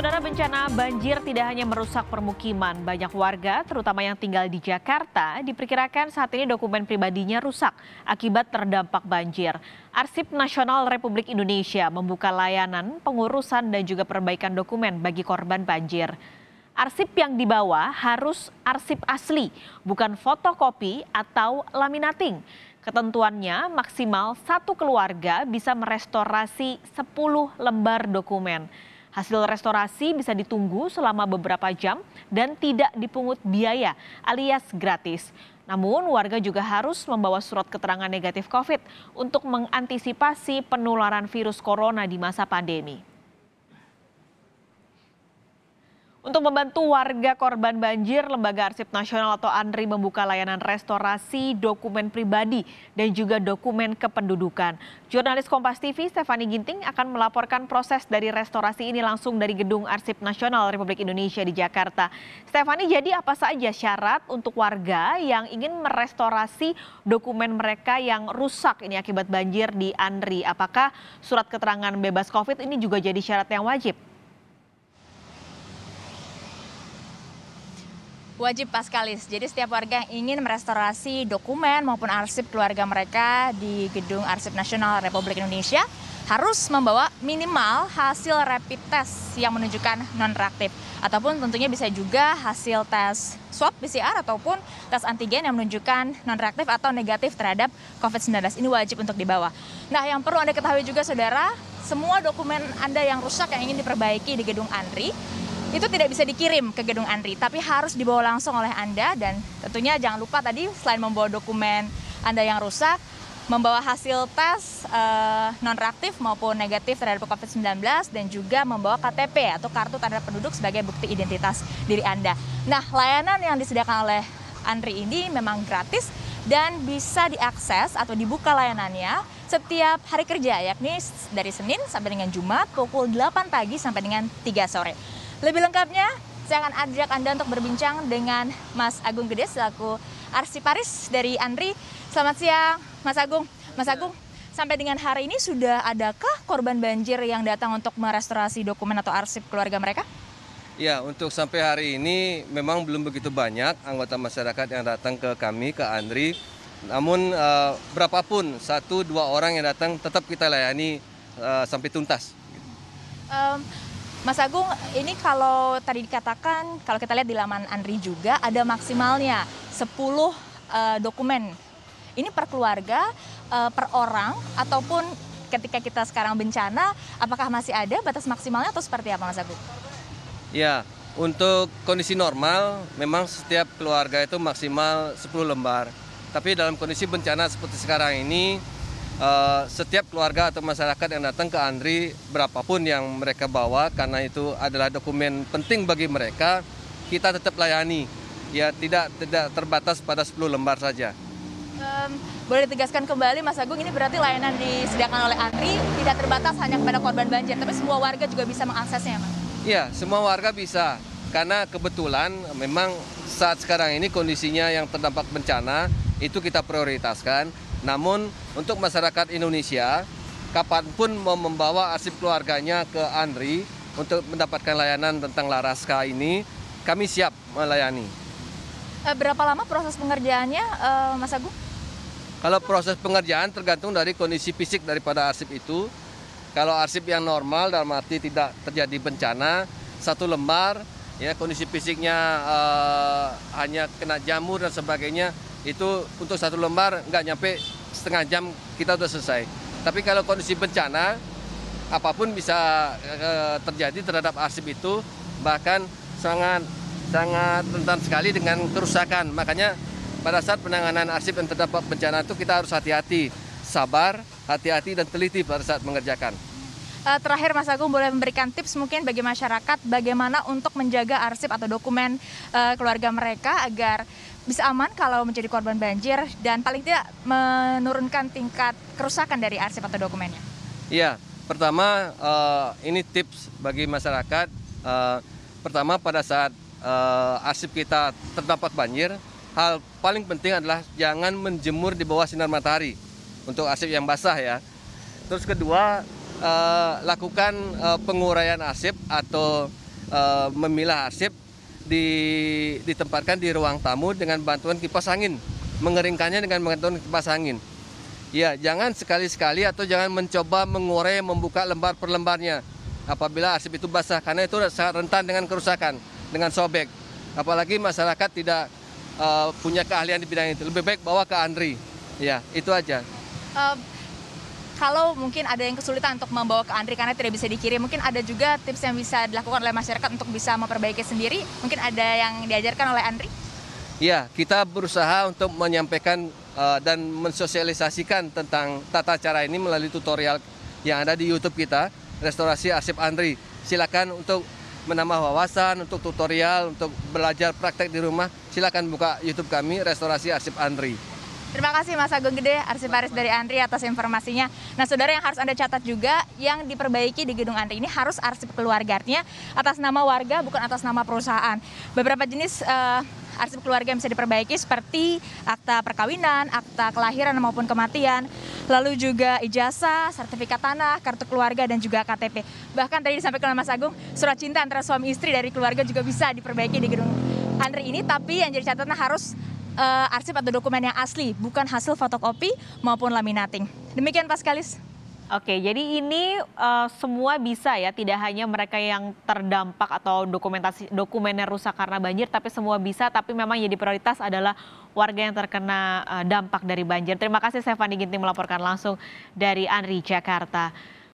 Saudara bencana banjir tidak hanya merusak permukiman, banyak warga, terutama yang tinggal di Jakarta, diperkirakan saat ini dokumen pribadinya rusak akibat terdampak banjir. Arsip Nasional Republik Indonesia membuka layanan pengurusan dan juga perbaikan dokumen bagi korban banjir. Arsip yang dibawa harus arsip asli, bukan fotokopi atau laminating. Ketentuannya maksimal satu keluarga bisa merestorasi 10 lembar dokumen. Hasil restorasi bisa ditunggu selama beberapa jam dan tidak dipungut biaya alias gratis. Namun warga juga harus membawa surat keterangan negatif COVID untuk mengantisipasi penularan virus corona di masa pandemi. Untuk membantu warga korban banjir, Lembaga Arsip Nasional atau ANRI membuka layanan restorasi dokumen pribadi dan juga dokumen kependudukan. Jurnalis Kompas TV Stefani Ginting akan melaporkan proses dari restorasi ini langsung dari Gedung Arsip Nasional Republik Indonesia di Jakarta. Stefani, jadi apa saja syarat untuk warga yang ingin merestorasi dokumen mereka yang rusak ini akibat banjir di ANRI? Apakah surat keterangan bebas COVID ini juga jadi syarat yang wajib? wajib paskalis. Jadi setiap warga yang ingin merestorasi dokumen maupun arsip keluarga mereka di Gedung Arsip Nasional Republik Indonesia harus membawa minimal hasil rapid test yang menunjukkan non reaktif ataupun tentunya bisa juga hasil tes swab PCR ataupun tes antigen yang menunjukkan non reaktif atau negatif terhadap COVID-19 ini wajib untuk dibawa. Nah, yang perlu Anda ketahui juga Saudara, semua dokumen Anda yang rusak yang ingin diperbaiki di gedung Andri itu tidak bisa dikirim ke gedung Andri, tapi harus dibawa langsung oleh Anda dan tentunya jangan lupa tadi selain membawa dokumen Anda yang rusak, membawa hasil tes eh, non reaktif maupun negatif terhadap COVID-19 dan juga membawa KTP atau kartu tanda penduduk sebagai bukti identitas diri Anda. Nah, layanan yang disediakan oleh Andri ini memang gratis dan bisa diakses atau dibuka layanannya setiap hari kerja yakni dari Senin sampai dengan Jumat pukul 8 pagi sampai dengan 3 sore. Lebih lengkapnya, saya akan ajak Anda untuk berbincang dengan Mas Agung Gede selaku arsiparis dari Andri. Selamat siang, Mas Agung. Mas iya. Agung, sampai dengan hari ini sudah adakah korban banjir yang datang untuk merestorasi dokumen atau arsip keluarga mereka? Ya, untuk sampai hari ini memang belum begitu banyak anggota masyarakat yang datang ke kami, ke Andri. Namun uh, berapapun, satu dua orang yang datang tetap kita layani uh, sampai tuntas. Um, Mas Agung, ini kalau tadi dikatakan, kalau kita lihat di laman Andri juga ada maksimalnya 10 uh, eh, dokumen. Ini per keluarga, uh, per orang, ataupun ketika kita sekarang bencana, apakah masih ada batas maksimalnya atau seperti apa Mas Agung? Ya, untuk kondisi normal memang setiap keluarga itu maksimal 10 lembar. Tapi dalam kondisi bencana seperti sekarang ini, Eh, setiap keluarga atau masyarakat yang datang ke Andri berapapun yang mereka bawa karena itu adalah dokumen penting bagi mereka kita tetap layani ya tidak tidak terbatas pada 10 lembar saja. Um, boleh ditegaskan kembali Mas Agung ini berarti layanan disediakan oleh Andri tidak terbatas hanya kepada korban banjir tapi semua warga juga bisa mengaksesnya Mas? Iya semua warga bisa karena kebetulan memang saat sekarang ini kondisinya yang terdampak bencana itu kita prioritaskan namun untuk masyarakat Indonesia, kapanpun mau membawa arsip keluarganya ke Andri untuk mendapatkan layanan tentang Laraska ini, kami siap melayani. Eh, berapa lama proses pengerjaannya, eh, Mas Agung? Kalau proses pengerjaan tergantung dari kondisi fisik daripada arsip itu. Kalau arsip yang normal dalam arti tidak terjadi bencana, satu lembar, ya kondisi fisiknya uh, hanya kena jamur dan sebagainya, itu untuk satu lembar nggak nyampe setengah jam kita sudah selesai. Tapi kalau kondisi bencana, apapun bisa e, terjadi terhadap arsip itu, bahkan sangat sangat rentan sekali dengan kerusakan. Makanya pada saat penanganan arsip yang terdapat bencana itu kita harus hati-hati, sabar, hati-hati dan teliti pada saat mengerjakan. Eh, terakhir Mas Agung boleh memberikan tips mungkin bagi masyarakat bagaimana untuk menjaga arsip atau dokumen uh, keluarga mereka agar bisa aman kalau menjadi korban banjir dan paling tidak menurunkan tingkat kerusakan dari arsip atau dokumennya. Iya, pertama uh, ini tips bagi masyarakat. Uh, pertama pada saat uh, arsip kita terdapat banjir, hal paling penting adalah jangan menjemur di bawah sinar matahari untuk arsip yang basah ya. Terus kedua Eh, lakukan uh, penguraian asip atau uh, memilah asip di, ditempatkan di ruang tamu dengan bantuan kipas angin, mengeringkannya dengan bantuan kipas angin. Ya, jangan sekali-sekali atau jangan mencoba mengurai membuka lembar per lembarnya apabila asip itu basah karena itu sangat rentan dengan kerusakan, dengan sobek. Apalagi masyarakat tidak uh, punya keahlian di bidang itu. Lebih baik bawa ke Andri. Ya, itu aja. Uh, kalau mungkin ada yang kesulitan untuk membawa ke antri karena tidak bisa dikirim, mungkin ada juga tips yang bisa dilakukan oleh masyarakat untuk bisa memperbaiki sendiri. Mungkin ada yang diajarkan oleh Andri? Ya, kita berusaha untuk menyampaikan uh, dan mensosialisasikan tentang tata cara ini melalui tutorial yang ada di YouTube kita, Restorasi Arsip Andri. Silakan untuk menambah wawasan, untuk tutorial, untuk belajar praktek di rumah, silakan buka YouTube kami Restorasi Arsip Andri. Terima kasih Mas Agung Gede, arsiparis dari Andri atas informasinya. Nah, saudara yang harus Anda catat juga, yang diperbaiki di gedung Andri ini harus arsip keluarga, artinya atas nama warga, bukan atas nama perusahaan. Beberapa jenis uh, arsip keluarga yang bisa diperbaiki seperti akta perkawinan, akta kelahiran maupun kematian, lalu juga ijazah, sertifikat tanah, kartu keluarga, dan juga KTP. Bahkan tadi disampaikan oleh Mas Agung, surat cinta antara suami istri dari keluarga juga bisa diperbaiki di gedung Andri ini, tapi yang jadi catatan harus uh, arsip atau dokumen yang asli, bukan hasil fotokopi maupun laminating. Demikian Pak Skalis. Oke, jadi ini uh, semua bisa ya, tidak hanya mereka yang terdampak atau dokumentasi dokumennya rusak karena banjir, tapi semua bisa. Tapi memang jadi prioritas adalah warga yang terkena uh, dampak dari banjir. Terima kasih Stefani Ginting melaporkan langsung dari Anri Jakarta.